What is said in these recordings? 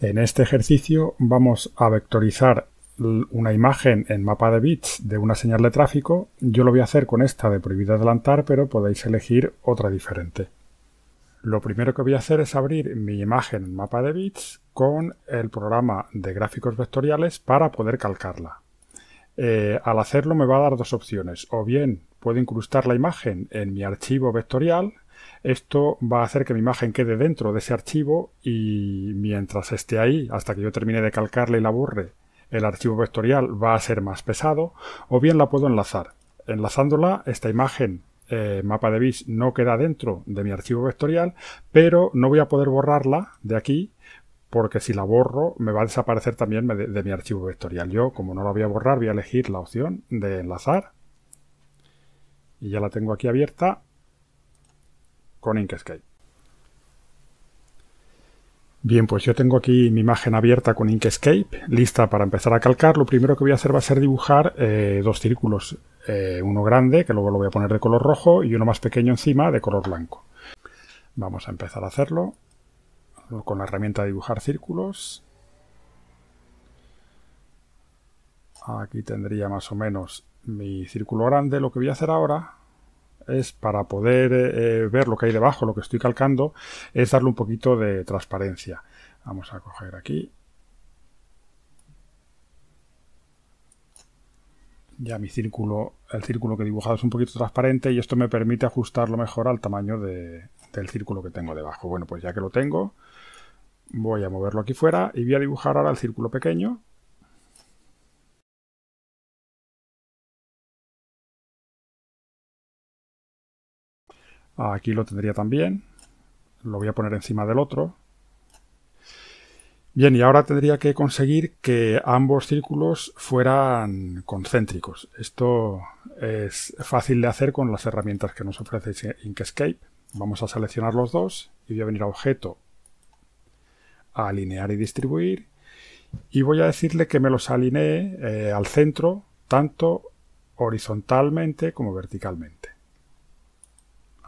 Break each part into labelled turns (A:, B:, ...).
A: En este ejercicio vamos a vectorizar una imagen en mapa de bits de una señal de tráfico. Yo lo voy a hacer con esta de prohibido adelantar, pero podéis elegir otra diferente. Lo primero que voy a hacer es abrir mi imagen en mapa de bits con el programa de gráficos vectoriales para poder calcarla. Eh, al hacerlo me va a dar dos opciones. O bien puedo incrustar la imagen en mi archivo vectorial, esto va a hacer que mi imagen quede dentro de ese archivo y mientras esté ahí, hasta que yo termine de calcarle y la borre, el archivo vectorial va a ser más pesado, o bien la puedo enlazar. Enlazándola, esta imagen eh, mapa de bis no queda dentro de mi archivo vectorial, pero no voy a poder borrarla de aquí porque si la borro me va a desaparecer también de, de, mi archivo vectorial. Yo, como no la voy a borrar, voy a elegir la opción de enlazar. Y ya la tengo aquí abierta con Inkscape. Bien, pues yo tengo aquí mi imagen abierta con Inkscape, lista para empezar a calcar. Lo primero que voy a hacer va a ser dibujar eh, dos círculos, eh, uno grande, que luego lo voy a poner de color rojo, y uno más pequeño encima de color blanco. Vamos a empezar a hacerlo con la herramienta de dibujar círculos. Aquí tendría más o menos mi círculo grande. Lo que voy a hacer ahora es para poder eh, eh, ver lo que hay debajo, lo que estoy calcando, es darle un poquito de transparencia. Vamos a coger aquí. Ya mi círculo, el círculo que he dibujado es un poquito transparente y esto me permite ajustarlo mejor al tamaño del círculo que tengo debajo. Bueno, pues ya que lo tengo, voy a moverlo aquí fuera y voy a dibujar ahora el círculo pequeño Aquí lo tendría también. Lo voy a poner encima del otro. Bien, y ahora tendría que conseguir que ambos círculos fueran concéntricos. Esto es fácil de hacer con las herramientas que nos ofrece Inkscape. Vamos a seleccionar los dos y voy a venir a Objeto, a Alinear y Distribuir. Y voy a decirle que me los alinee eh, al centro, tanto horizontalmente como verticalmente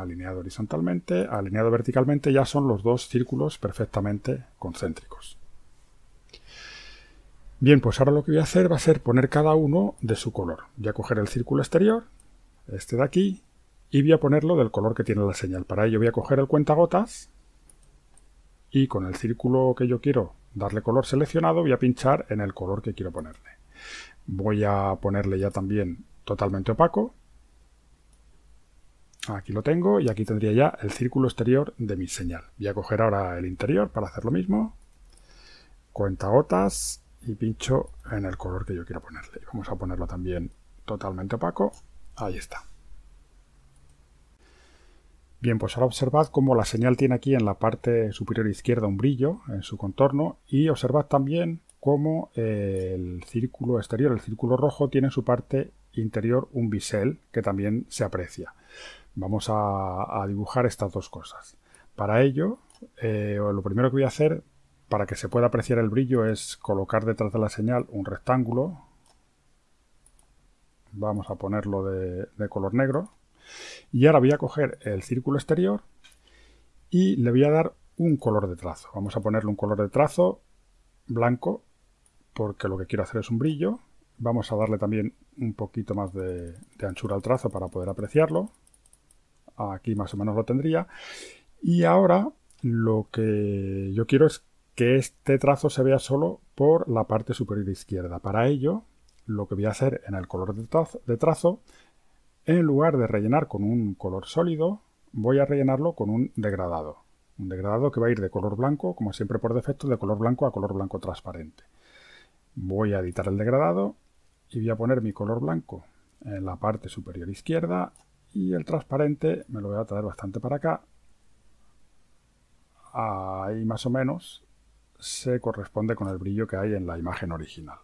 A: alineado horizontalmente, alineado verticalmente, ya son los dos círculos perfectamente concéntricos. Bien, pues ahora lo que voy a hacer va a ser poner cada uno de su color. Voy a coger el círculo exterior, este de aquí, y voy a ponerlo del color que tiene la señal. Para ello voy a coger el cuentagotas y con el círculo que yo quiero darle color seleccionado voy a pinchar en el color que quiero ponerle. Voy a ponerle ya también totalmente opaco Aquí lo tengo y aquí tendría ya el círculo exterior de mi señal. Voy a coger ahora el interior para hacer lo mismo. Cuenta gotas y pincho en el color que yo quiero ponerle. Vamos a ponerlo también totalmente opaco. Ahí está. Bien, pues ahora observad cómo la señal tiene aquí en la parte superior izquierda un brillo en su contorno y observad también cómo el círculo exterior, el círculo rojo, tiene en su parte interior un bisel que también se aprecia. Vamos a, dibujar estas dos cosas. Para ello, eh, lo primero que voy a hacer para que se pueda apreciar el brillo es colocar detrás de la señal un rectángulo. Vamos a ponerlo de, color negro. Y ahora voy a coger el círculo exterior y le voy a dar un color de trazo. Vamos a ponerle un color de trazo blanco porque lo que quiero hacer es un brillo. Vamos a darle también un poquito más de anchura al trazo para poder apreciarlo aquí más o menos lo tendría. Y ahora lo que yo quiero es que este trazo se vea solo por la parte superior izquierda. Para ello, lo que voy a hacer en el color de trazo, en lugar de rellenar con un color sólido, voy a rellenarlo con un degradado. Un degradado que va a ir de color blanco, como siempre por defecto, de color blanco a color blanco transparente. Voy a editar el degradado y voy a poner mi color blanco en la parte superior izquierda y el transparente me lo voy a traer bastante para acá. Ahí más o menos se corresponde con el brillo que hay en la imagen original.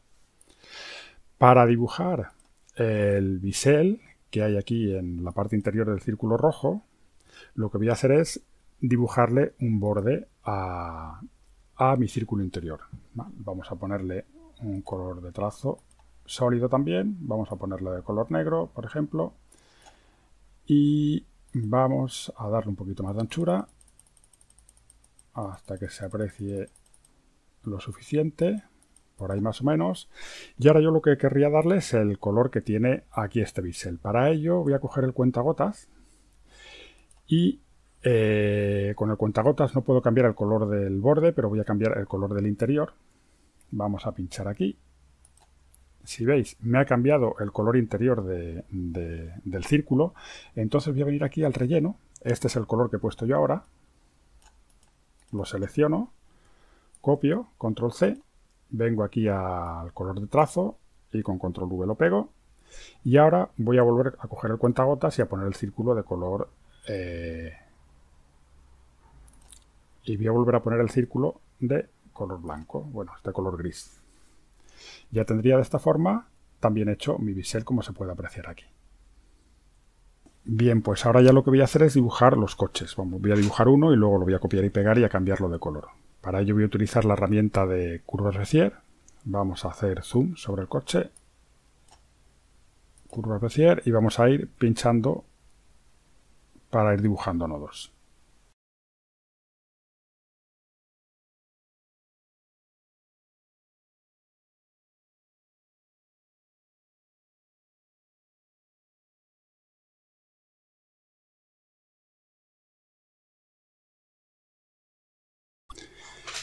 A: Para dibujar el bisel que hay aquí en la parte interior del círculo rojo, lo que voy a hacer es dibujarle un borde a, a mi círculo interior. Vamos a ponerle un color de trazo sólido también, vamos a ponerle de color negro, por ejemplo, y vamos a darle un poquito más de anchura hasta que se aprecie lo suficiente, por ahí más o menos. Y ahora yo lo que querría darle es el color que tiene aquí este bisel. Para ello voy a coger el cuentagotas y eh, con el cuentagotas no puedo cambiar el color del borde, pero voy a cambiar el color del interior. Vamos a pinchar aquí si veis, me ha cambiado el color interior del círculo. Entonces voy a venir aquí al relleno. Este es el color que he puesto yo ahora. Lo selecciono, copio, control C, vengo aquí al color de trazo y con control V lo pego. Y ahora voy a volver a coger el cuentagotas y a poner el círculo de color... Eh, y voy a volver a poner el círculo de color blanco, bueno, este color gris, ya tendría de esta forma también hecho mi bisel como se puede apreciar aquí. Bien, pues ahora ya lo que voy a hacer es dibujar los coches. Vamos, voy a dibujar uno y luego lo voy a copiar y pegar y a cambiarlo de color. Para ello voy a utilizar la herramienta de Curvas Bezier. Vamos a hacer zoom sobre el coche. Curva Bezier y vamos a ir pinchando para ir dibujando nodos.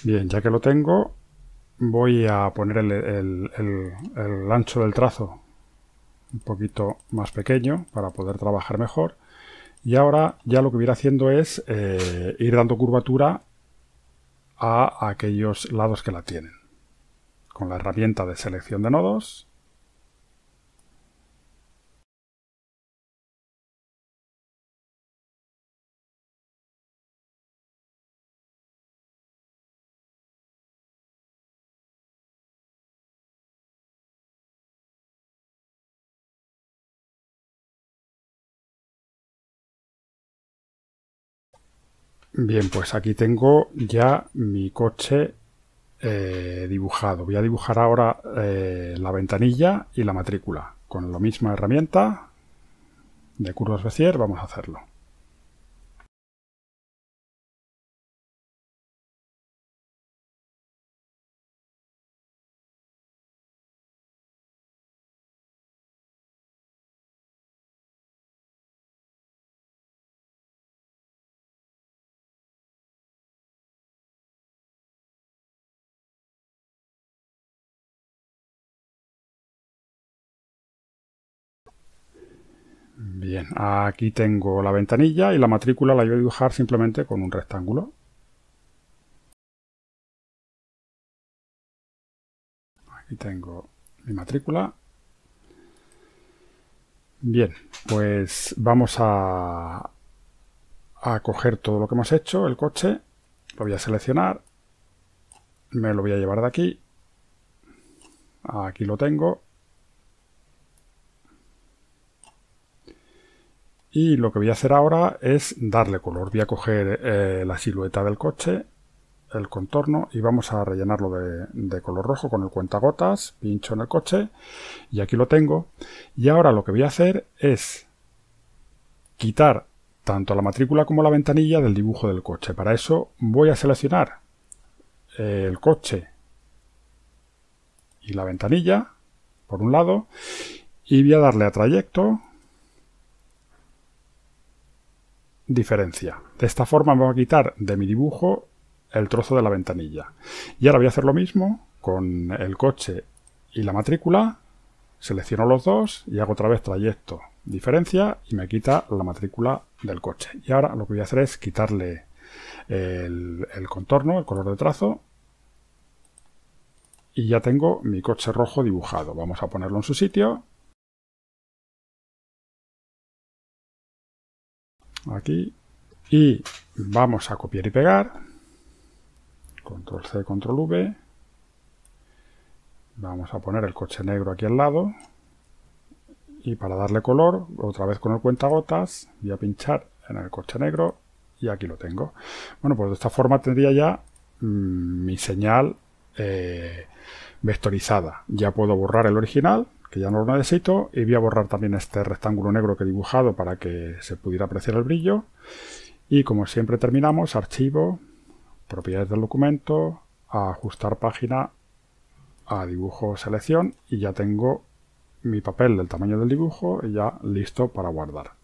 A: Bien, ya que lo tengo, voy a poner el, ancho del trazo un poquito más pequeño para poder trabajar mejor. Y ahora ya lo que voy a haciendo es eh, ir dando curvatura a aquellos lados que la tienen. Con la herramienta de selección de nodos Bien, pues aquí tengo ya mi coche eh, dibujado. Voy a dibujar ahora eh, la ventanilla y la matrícula. Con la misma herramienta de curvas Bezier vamos a hacerlo. Bien, aquí tengo la ventanilla y la matrícula la voy a dibujar simplemente con un rectángulo. Aquí tengo mi matrícula. Bien, pues vamos a, coger todo lo que hemos hecho, el coche, lo voy a seleccionar, me lo voy a llevar de aquí, aquí lo tengo, Y lo que voy a hacer ahora es darle color. Voy a coger eh, la silueta del coche, el contorno, y vamos a rellenarlo de, de, color rojo con el cuentagotas. Pincho en el coche y aquí lo tengo. Y ahora lo que voy a hacer es quitar tanto la matrícula como la ventanilla del dibujo del coche. Para eso voy a seleccionar eh, el coche y la ventanilla, por un lado, y voy a darle a trayecto, diferencia. De esta forma voy a quitar de mi dibujo el trozo de la ventanilla. Y ahora voy a hacer lo mismo con el coche y la matrícula. Selecciono los dos y hago otra vez trayecto, diferencia y me quita la matrícula del coche. Y ahora lo que voy a hacer es quitarle el, el contorno, el color de trazo. Y ya tengo mi coche rojo dibujado. Vamos a ponerlo en su sitio aquí y vamos a copiar y pegar. Control C, Control V. Vamos a poner el coche negro aquí al lado. Y para darle color, otra vez con el cuentagotas, voy a pinchar en el coche negro y aquí lo tengo. Bueno, pues de esta forma tendría ya mm, mi señal eh, vectorizada. Ya puedo borrar el original que ya no lo necesito, y voy a borrar también este rectángulo negro que he dibujado para que se pudiera apreciar el brillo. Y como siempre terminamos, archivo, propiedades del documento, ajustar página, a dibujo selección, y ya tengo mi papel del tamaño del dibujo y ya listo para guardar.